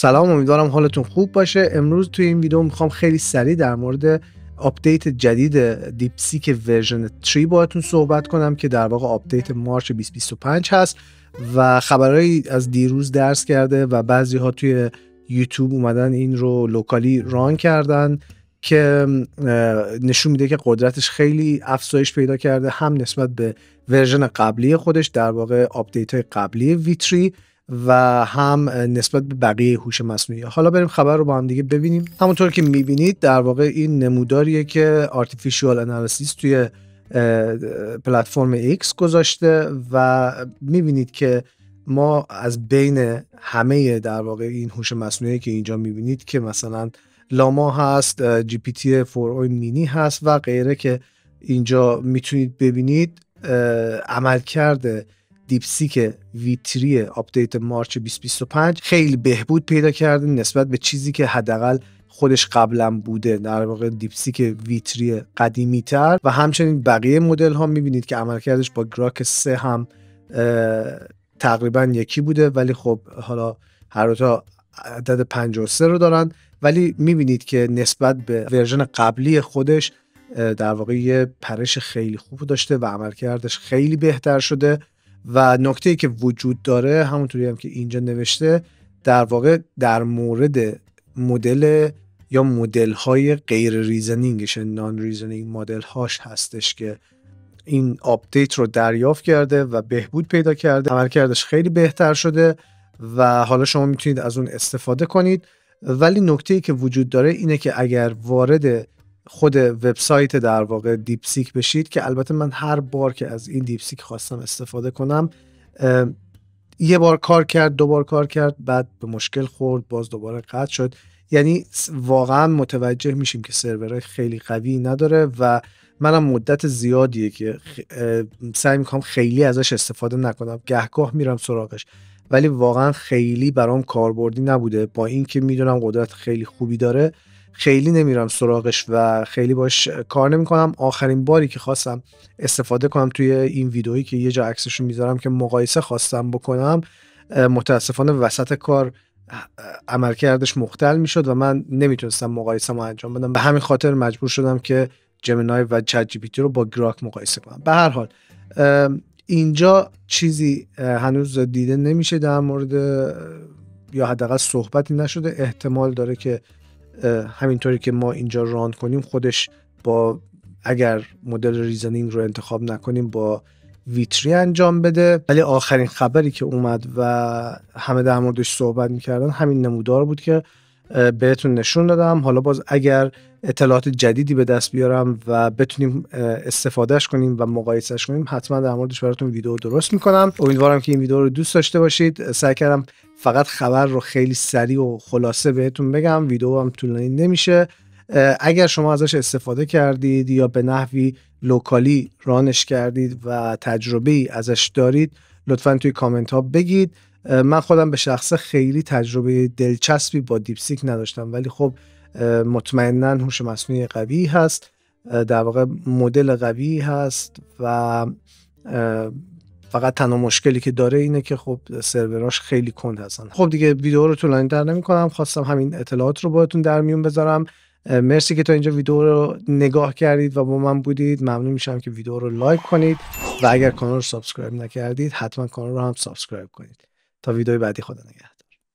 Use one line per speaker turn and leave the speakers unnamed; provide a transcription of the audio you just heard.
سلام امیدوارم حالتون خوب باشه امروز توی این ویدیو میخوام خیلی سریع در مورد آپدیت جدید دیپسیک ورژن 3 باهاتون صحبت کنم که در واقع آپدیت مارچ 2025 هست و خبرهایی از دیروز درس کرده و بعضی ها توی یوتیوب اومدن این رو لوکالی ران کردن که نشون میده که قدرتش خیلی افزایش پیدا کرده هم نسبت به ورژن قبلی خودش در واقع آپدیت های قبلی ویتری و هم نسبت به بقیه هوش مصنوعی حالا بریم خبر رو با هم دیگه ببینیم همونطور که میبینید در واقع این نموداریه که artificial analysis توی پلتفرم X گذاشته و میبینید که ما از بین همه در واقع این هوش مصنوعی که اینجا میبینید که مثلا لاما هست جی پی تی 4 مینی هست و غیره که اینجا میتونید ببینید عمل کرده دیپسیک ویتری آپدیت مارچ 2025 خیلی بهبود پیدا کرده نسبت به چیزی که حداقل خودش قبلا بوده در واقع دیپسیک ویتری قدیمی تر و همچنین بقیه مدل ها میبینید که عملکردش با گراک 3 هم تقریبا یکی بوده ولی خب حالا هر دو عدد 53 رو دارن ولی میبینید که نسبت به ورژن قبلی خودش در واقع یه پرش خیلی خوب داشته و عملکردش خیلی بهتر شده و نکته ای که وجود داره همونطوری هم که اینجا نوشته در واقع در مورد مدل یا مدل های غیر ریزنینگش نان ریزنینگ مدل هاش هستش که این آپدیت رو دریافت کرده و بهبود پیدا کرده عملکردش خیلی بهتر شده و حالا شما میتونید از اون استفاده کنید ولی نکته ای که وجود داره اینه که اگر وارد خود وبسایت در واقع دیپسیک بشید که البته من هر بار که از این دیپسیک خواستم استفاده کنم یه بار کار کرد دو بار کار کرد بعد به مشکل خورد باز دوباره قطع شد یعنی واقعا متوجه میشیم که سرورهای خیلی قوی نداره و منم مدت زیادیه که سعی میکنم خیلی ازش استفاده نکنم گهگاه میرم سراغش ولی واقعا خیلی برام کاربردی نبوده با اینکه میدونم قدرت خیلی خوبی داره خیلی نمیرم سراغش و خیلی باش کار نمیکنم آخرین باری که خواستم استفاده کنم توی این ویدئویی که یه جا عکسشون میذارم که مقایسه خواستم بکنم متاسفانه وسط کار عملکردش مختل میشد و من نمیتونستم مقایسه رو انجام بدم به همین خاطر مجبور شدم که جمینای و چت جی رو با گراک مقایسه کنم به هر حال اینجا چیزی هنوز دیده نمیشه در مورد یا حداقل صحبتی نشده احتمال داره که همینطوری که ما اینجا ران کنیم خودش با اگر مدل ریزنینگ رو انتخاب نکنیم با ویتری انجام بده ولی آخرین خبری که اومد و همه در موردش صحبت میکردن همین نمودار بود که بهتون نشون دادم حالا باز اگر اطلاعات جدیدی به دست بیارم و بتونیم استفادهش کنیم و مقایسهش کنیم حتما در موردش براتون ویدیو درست میکنم امیدوارم که این ویدیو رو دوست داشته باشید سعی کردم فقط خبر رو خیلی سریع و خلاصه بهتون بگم ویدیو هم طولانی نمیشه اگر شما ازش استفاده کردید یا به نحوی لوکالی رانش کردید و تجربه ازش دارید لطفا توی کامنت ها بگید من خودم به شخصه خیلی تجربه دلچسبی با دیپسیک نداشتم ولی خب مطمئنا هوش مصنوعی قوی هست در واقع مدل قوی هست و فقط تنها مشکلی که داره اینه که خب سروراش خیلی کند هستن خب دیگه ویدیو رو طولانی در نمی کنم خواستم همین اطلاعات رو باهاتون در میون بذارم مرسی که تا اینجا ویدیو رو نگاه کردید و با من بودید ممنون میشم که ویدیو رو لایک کنید و اگر کانال رو سابسکرایب نکردید حتما کانال رو هم سابسکرایب کنید تا ویدیوی بعدی خدا نگهدار